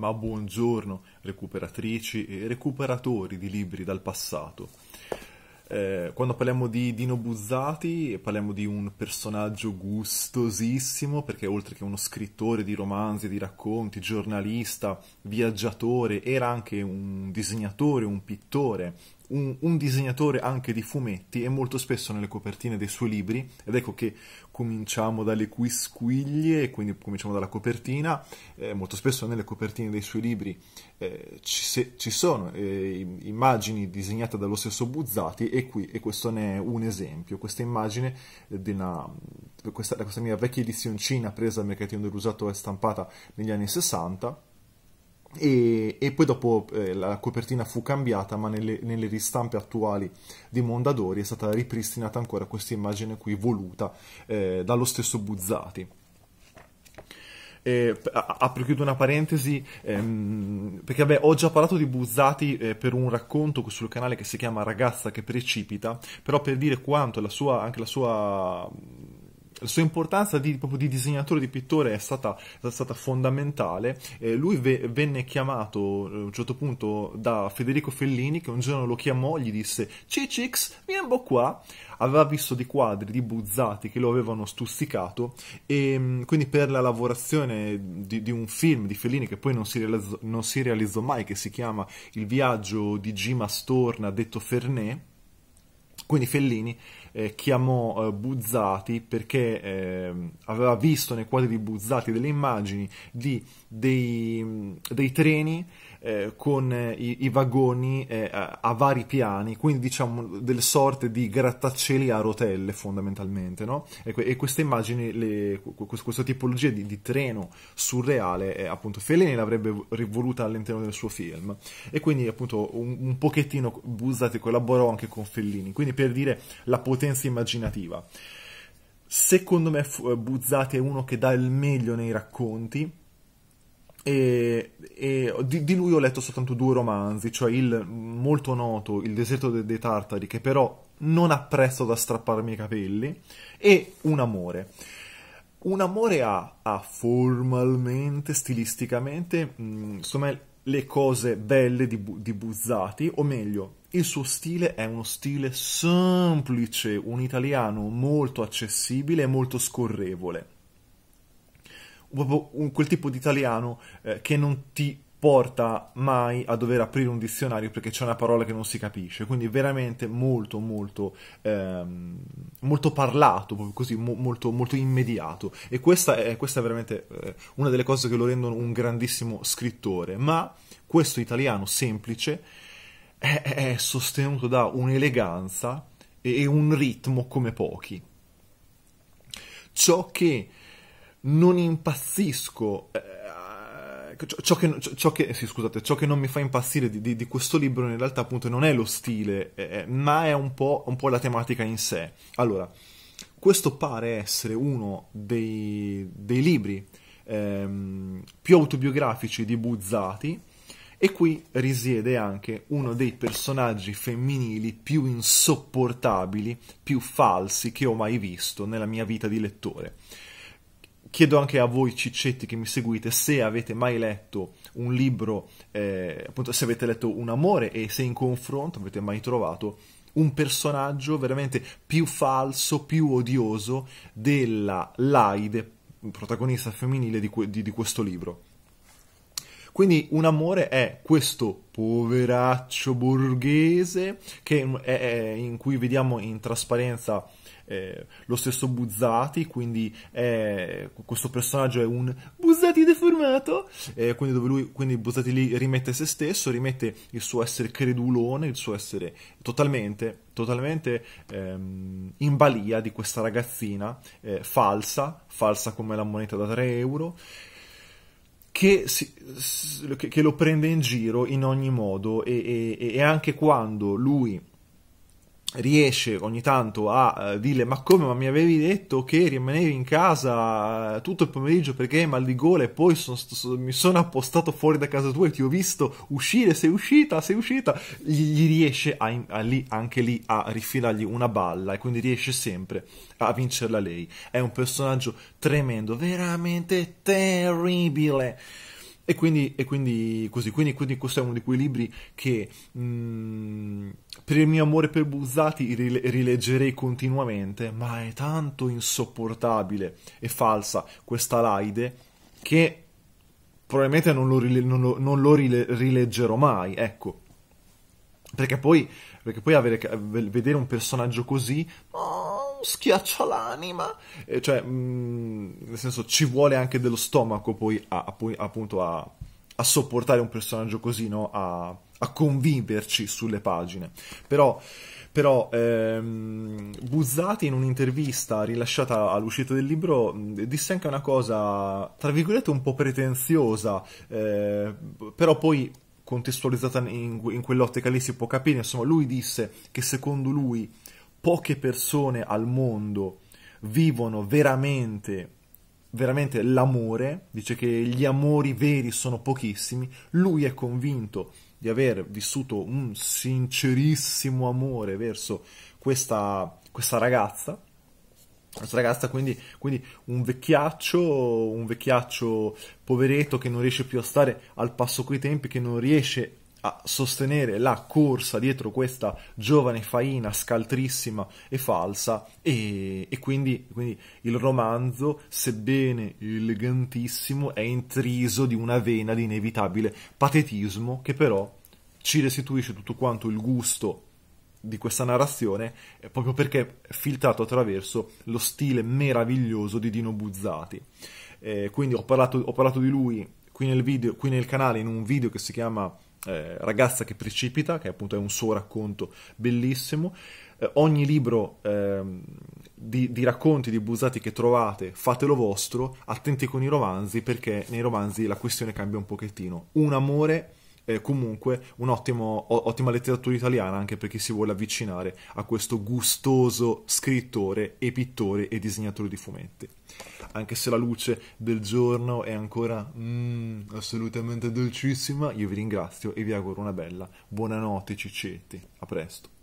ma buongiorno recuperatrici e recuperatori di libri dal passato. Eh, quando parliamo di Dino Buzzati parliamo di un personaggio gustosissimo perché oltre che uno scrittore di romanzi, di racconti, giornalista, viaggiatore, era anche un disegnatore, un pittore un, un, disegnatore anche di fumetti e molto spesso nelle copertine dei suoi libri, ed ecco che cominciamo dalle quisquiglie, quindi cominciamo dalla copertina, eh, molto spesso nelle copertine dei suoi libri eh, ci, se, ci, sono eh, immagini disegnate dallo stesso Buzzati e, qui, e questo ne è un esempio, questa immagine eh, di una, questa, questa mia vecchia edizioncina presa al mercatino dell'usato e stampata negli anni 60 e, e, poi dopo eh, la copertina fu cambiata, ma nelle, nelle, ristampe attuali di Mondadori è stata ripristinata ancora questa immagine qui voluta eh, dallo stesso Buzzati. Eh, apro chiudo una parentesi ehm, perché vabbè, ho già parlato di Buzzati eh, per un racconto sul canale che si chiama Ragazza che precipita però per dire quanto la sua, anche la sua la sua importanza di, proprio di disegnatore, di pittore è stata, è stata fondamentale. Eh, lui ve, venne chiamato eh, a un certo punto da Federico Fellini che un giorno lo chiamò, e gli disse Cicix, vieni un po' qua. Aveva visto dei quadri di Buzzati che lo avevano stuzzicato, e ehm, quindi per la lavorazione di, di un film di Fellini che poi non si, realizzò, non si realizzò mai, che si chiama Il viaggio di Gima Storna, detto Fernet. Quindi Fellini eh, chiamò eh, Buzzati perché eh, aveva visto nei quadri di Buzzati delle immagini di, dei, dei treni eh, con eh, i, i vagoni eh, a, a, vari piani, quindi diciamo delle sorte di grattacieli a rotelle fondamentalmente, no? E, e queste immagini, le, qu- questa tipologia di, di treno surreale, appunto Fellini l'avrebbe rivoluta all'interno del suo film e quindi appunto un, un pochettino Buzzati collaborò anche con Fellini, quindi per dire la potenza immaginativa. Secondo me Buzzati è uno che dà il meglio nei racconti, e, e di, di, lui ho letto soltanto due romanzi, cioè il molto noto Il deserto dei, dei tartari, che però non ha presto da strapparmi i capelli, e Un amore. Un amore ha, ha formalmente, stilisticamente, mh, insomma, le cose belle di, di Buzzati, o meglio, il suo stile è uno stile semplice, un italiano molto accessibile e molto scorrevole proprio un, quel tipo di italiano eh, che non ti porta mai a dover aprire un dizionario perché c'è una parola che non si capisce, quindi veramente molto molto ehm, molto parlato, proprio così, mo- molto, molto immediato e questa è, questa è veramente eh, una delle cose che lo rendono un grandissimo scrittore, ma questo italiano semplice è, è sostenuto da un'eleganza e un ritmo come pochi. Ciò che non impazzisco. Eh, eh ciò, che, ciò, che, eh, sì, scusate, ciò che, non mi fa impazzire di, di, di, questo libro in realtà appunto non è lo stile, eh, eh, ma è un po', un po' la tematica in sé. Allora, questo pare essere uno dei, dei libri ehm, più autobiografici di Buzzati e qui risiede anche uno dei personaggi femminili più insopportabili, più falsi che ho mai visto nella mia vita di lettore chiedo anche a voi ciccetti che mi seguite se avete mai letto un libro, eh, appunto se avete letto Un amore e se in confronto avete mai trovato un personaggio veramente più falso, più odioso della Laide, protagonista femminile di, que- di, di questo libro. Quindi un amore è questo poveraccio borghese che mm, è, è, in cui vediamo in trasparenza eh, lo stesso Buzzati, quindi è, questo personaggio è un Buzzati deformato, eh, quindi dove lui, quindi Buzzati lì rimette se stesso, rimette il suo essere credulone, il suo essere totalmente, totalmente ehm, in balia di questa ragazzina eh, falsa, falsa come la moneta da 3 euro, che, si, che lo prende in giro in ogni modo e, e, e anche quando lui riesce ogni tanto a eh, dire ma come ma mi avevi detto che rimanevi in casa eh, tutto il pomeriggio perché hai mal di gola e poi son, so, mi sono appostato fuori da casa tua e ti ho visto uscire sei uscita sei uscita gli, gli riesce a, a, lì, anche lì a rifilargli una balla e quindi riesce sempre a vincerla lei è un personaggio tremendo veramente terribile e quindi, e quindi così, quindi, quindi, questo è uno di quei libri che mh, mm, per il mio amore per Buzzati rileggerei continuamente, ma è tanto insopportabile e falsa questa laide che probabilmente non lo, rile- non lo, non lo rile- rileggerò mai, ecco. Perché poi, perché poi avere, vedere un personaggio così, oh, schiaccia l'anima, e eh, cioè mh, mm, nel senso ci vuole anche dello stomaco poi a, a, appunto a, a, sopportare un personaggio così, no? a, conviverci sulle pagine. Però, però ehm, Buzzati in un'intervista rilasciata all'uscita del libro mm, disse anche una cosa, tra virgolette, un po' pretenziosa, eh, però poi contestualizzata in, in, quell'ottica lì si può capire, insomma lui disse che secondo lui poche persone al mondo vivono veramente veramente l'amore, dice che gli amori veri sono pochissimi, lui è convinto di aver vissuto un sincerissimo amore verso questa, questa ragazza, questa ragazza quindi, quindi un vecchiaccio, un vecchiaccio poveretto che non riesce più a stare al passo coi tempi, che non riesce a sostenere la corsa dietro questa giovane faina scaltrissima e falsa e, e quindi, quindi, il romanzo, sebbene elegantissimo, è intriso di una vena di inevitabile patetismo che però ci restituisce tutto quanto il gusto di questa narrazione eh, proprio perché è filtrato attraverso lo stile meraviglioso di Dino Buzzati. Eh, quindi ho parlato, ho parlato di lui qui nel, video, qui nel canale in un video che si chiama eh, ragazza che precipita, che appunto è un suo racconto bellissimo. Eh, ogni libro eh, di, di, racconti, di busati che trovate, fatelo vostro, attenti con i romanzi perché nei romanzi la questione cambia un pochettino. Un amore eh, comunque un'ottima letteratura italiana anche per chi si vuole avvicinare a questo gustoso scrittore e pittore e disegnatore di fumetti. Anche se la luce del giorno è ancora mm, assolutamente dolcissima, io vi ringrazio e vi auguro una bella buonanotte ciccetti. A presto.